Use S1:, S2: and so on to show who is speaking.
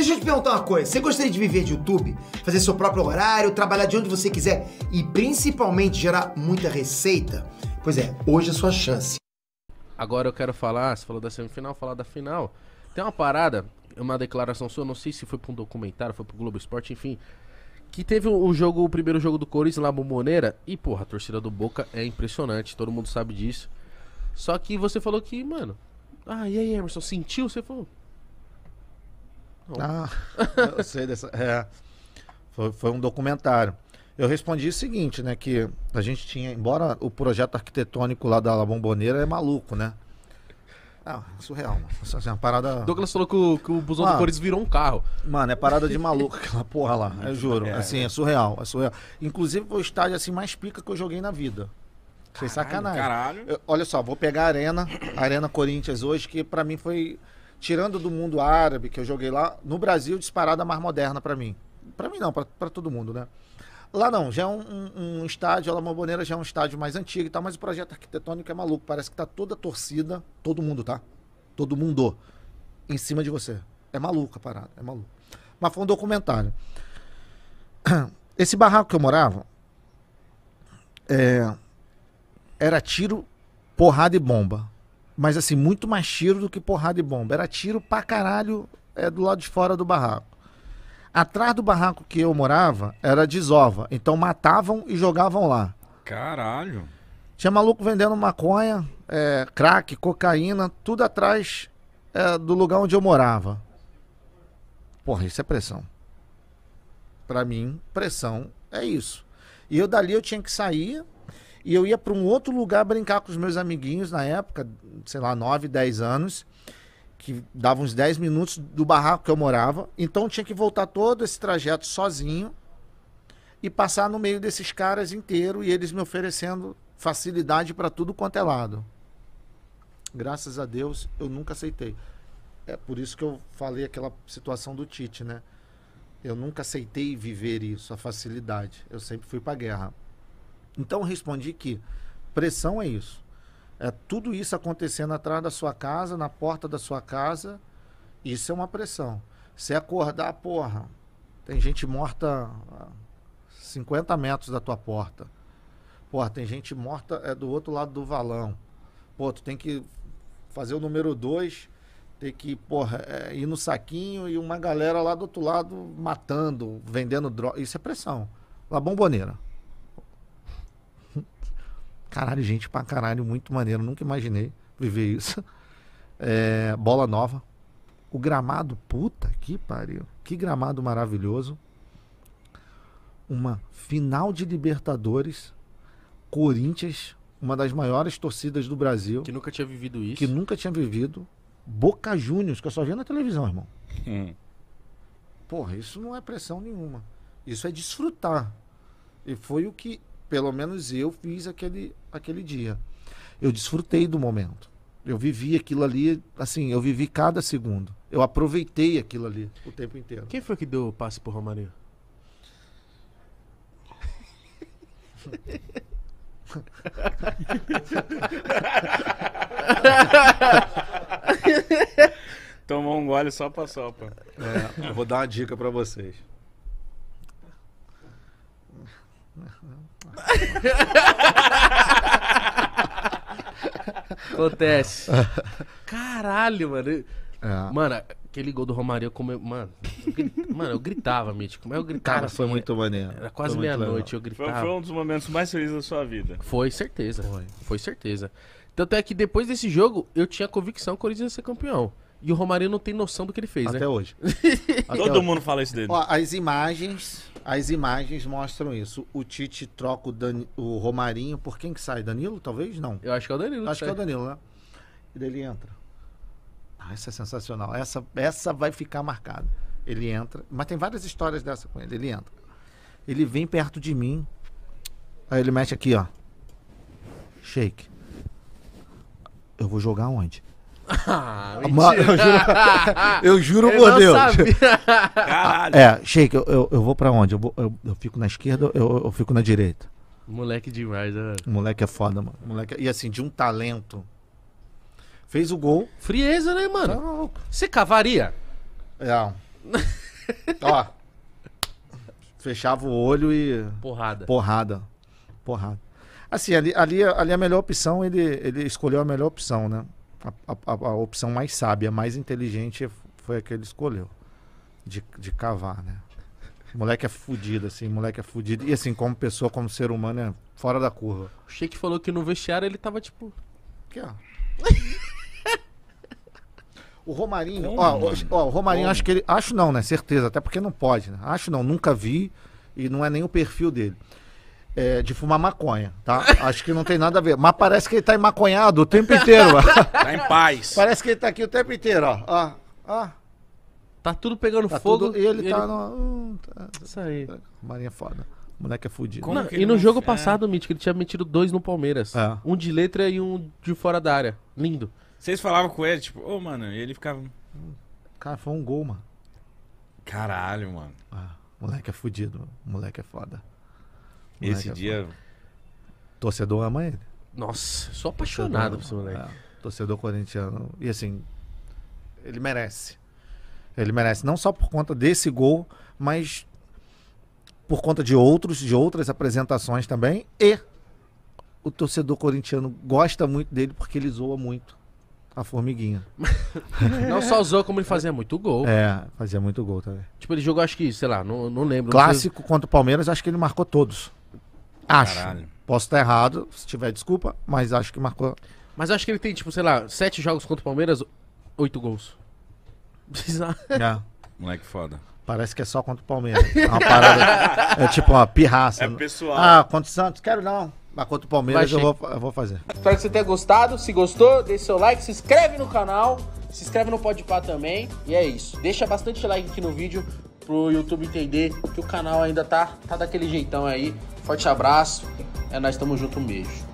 S1: Deixa eu te perguntar uma coisa. Você gostaria de viver de YouTube? Fazer seu próprio horário, trabalhar de onde você quiser e principalmente gerar muita receita? Pois é, hoje é a sua chance.
S2: Agora eu quero falar, você falou da semifinal, falar da final. Tem uma parada, uma declaração sua, não sei se foi para um documentário, foi pro Globo Esporte, enfim. Que teve o jogo, o primeiro jogo do Corinthians lá, Bomboneira. E, porra, a torcida do Boca é impressionante, todo mundo sabe disso. Só que você falou que, mano. Ah, e aí, Emerson, sentiu? Você falou,
S1: ah, eu sei dessa. É, foi, foi, um documentário. Eu respondi o seguinte, né? Que a gente tinha, embora o projeto arquitetônico lá da La Bomboneira é maluco, né? Ah, surreal, mano. Assim, é uma parada. Douglas falou que o, que o busão do ah. Corinthians virou um carro. Mano, é parada de maluco aquela porra lá, eu é. juro. É, assim, é surreal, é surreal. Inclusive foi o estádio assim mais pica que eu joguei na vida. Sem sacanagem. Caralho. Eu, olha só, vou pegar a Arena, a Arena Corinthians hoje, que para mim foi tirando do mundo árabe que eu joguei lá, no Brasil disparada mais moderna para mim. Para mim não, para todo mundo, né? Lá não, já é um, um, um estádio, a Boneira já é um estádio mais antigo e tal, mas o projeto arquitetônico é maluco. Parece que tá toda torcida, todo mundo, tá? Todo mundo em cima de você. É maluco a parada, é maluco. Mas foi um documentário. Esse barraco que eu morava é, era tiro, porrada e bomba. Mas assim, muito mais tiro do que porrada e bomba. Era tiro pra caralho é, do lado de fora do barraco. Atrás do barraco que eu morava era desova. Então matavam e jogavam lá. Caralho. Tinha maluco vendendo maconha, é, crack, cocaína, tudo atrás é, do lugar onde eu morava. Porra, isso é pressão. Pra mim, pressão é isso. E eu dali eu tinha que sair e eu ia para um outro lugar brincar com os meus amiguinhos na época, sei lá, 9, 10 anos, que dava uns 10 minutos do barraco que eu morava. Então tinha que voltar todo esse trajeto sozinho e passar no meio desses caras inteiro e eles me oferecendo facilidade para tudo quanto é lado. Graças a Deus eu nunca aceitei. É por isso que eu falei aquela situação do Tite, né? Eu nunca aceitei viver isso, a facilidade. Eu sempre fui para guerra. Então respondi que pressão é isso. É tudo isso acontecendo atrás da sua casa, na porta da sua casa. Isso é uma pressão. Se acordar, porra, tem gente morta a 50 metros da tua porta. Porra, tem gente morta é do outro lado do valão. Pô, tu tem que fazer o número 2, tem que, porra, é, ir no saquinho e uma galera lá do outro lado matando, vendendo droga. Isso é pressão. La Bomboneira. Caralho, gente pra caralho, muito maneiro. Nunca imaginei viver isso. É, bola nova. O gramado, puta que pariu. Que gramado maravilhoso. Uma final de Libertadores. Corinthians, uma das maiores torcidas do Brasil. Que nunca tinha vivido isso. Que nunca tinha vivido. Boca Juniors, que eu só via na televisão, irmão. Hum. Porra, isso não é pressão nenhuma. Isso é desfrutar. E foi o que pelo menos eu fiz aquele, aquele dia. Eu desfrutei do momento. Eu vivi aquilo ali, assim, eu vivi cada segundo. Eu aproveitei aquilo ali
S2: o tempo inteiro. Quem foi que deu o passe pro Romário? Tomou um gole só pra sopa.
S1: É, vou dar uma dica para vocês.
S2: Acontece. Caralho, mano. É. Mano, aquele gol do Romário, como eu, mano, eu gritava, mano, eu gritava, mítico, como eu gritava. Cara, assim, foi muito né? maneiro. Era quase meia-noite, eu gritava. Foi, foi, um dos momentos mais felizes da sua vida. Foi, certeza. Foi, foi certeza. Tanto é que depois desse jogo, eu tinha convicção que o Corinthians ia ser campeão. E o Romarinho não tem noção do que ele fez, né? Até né? Hoje.
S1: Até Todo hoje. mundo fala isso dele. Ó, as imagens, as imagens mostram isso. O Tite troca o, Dan... o Romarinho por quem que sai? Danilo, talvez? Não. Eu acho que é o Danilo. Acho que, que é o Danilo, né? E daí ele entra. Ah, essa é sensacional. Essa, essa vai ficar marcada. Ele entra. Mas tem várias histórias dessa com ele. Ele entra. Ele vem perto de mim. Aí ele mexe aqui, ó. Shake. Eu vou jogar onde? Ah, mentira. eu juro, eu juro por Deus. Caralho. É, Sheik, eu, eu, eu vou pra onde? Eu, vou, eu, eu fico na esquerda ou eu, fico na direita? Moleque demais, né, Moleque é foda, mano. Moleque, e assim, de um talento. Fez o gol. Frieza, né, mano? Tá Você cavaria? É. Ó. Fechava o olho e. Porrada. Porrada. Porrada. Assim, ali, ali, ali é a melhor opção, ele, ele escolheu a melhor opção, né? a, a, a, opção mais sábia, mais inteligente foi a que ele escolheu. De, de cavar, né? moleque é fudido, assim, moleque é fudido. E assim, como pessoa, como ser humano, é fora da curva.
S2: O Sheik falou que no vestiário ele tava tipo. Que ó.
S1: o Romarinho, como, ó, ó, o Romarinho, como? acho que ele. Acho não, né? Certeza, até porque não pode, né? Acho não, nunca vi e não é nem o perfil dele. É, de fumar maconha, tá? Acho que não tem nada a ver. Mas parece que ele tá maconhado o tempo inteiro. tá em paz. Parece que ele tá aqui o tempo inteiro, ó. Ó, ó. Tá tudo pegando tá fogo. Tudo, e ele, e tá ele... no. Hum, tá. Isso aí. Marinha foda. O moleque é fudido. Não, e no jogo é? passado,
S2: é... Mítico, ele tinha metido dois no Palmeiras. É. Um de letra e um de fora da área.
S1: Lindo. Vocês falavam com ele, tipo, ô, oh, mano, e ele ficava. Cara, foi um gol, mano. Caralho, mano. Ah, moleque é fudido, moleque é foda. Esse Mas, é dia. Torcedor ama ele. Nossa, sou apaixonado por esse moleque. É, torcedor corintiano. E assim, ele merece. Ele merece. Não só por conta desse gol, mas por conta de outros, de outras apresentações também. E o torcedor corintiano gosta muito dele porque ele zoa muito a formiguinha. não só zoa, como ele
S2: fazia muito gol. É, fazia muito gol também. Tipo, ele jogou, acho que, sei lá, não, não lembro. Clássico
S1: não sei... contra o Palmeiras, acho que ele marcou todos. Acho. Caralho. Posso estar errado, se tiver desculpa, mas acho que marcou.
S2: Mas acho que ele tem, tipo, sei lá, sete jogos contra o Palmeiras, oito gols. Bizarro. É. Moleque
S1: foda. Parece que é só contra o Palmeiras. É uma parada. é tipo uma pirraça. É pessoal. Ah,
S2: contra o Santos? Quero não. Mas contra o Palmeiras eu vou, eu vou, fazer. Espero que você tenha gostado. Se gostou, deixe seu like, se inscreve no canal, se inscreve no Podpah também. E é isso. Deixa bastante like aqui no vídeo pro YouTube entender que o canal ainda tá, tá daquele jeitão aí. Forte abraço, é nós estamos junto mesmo.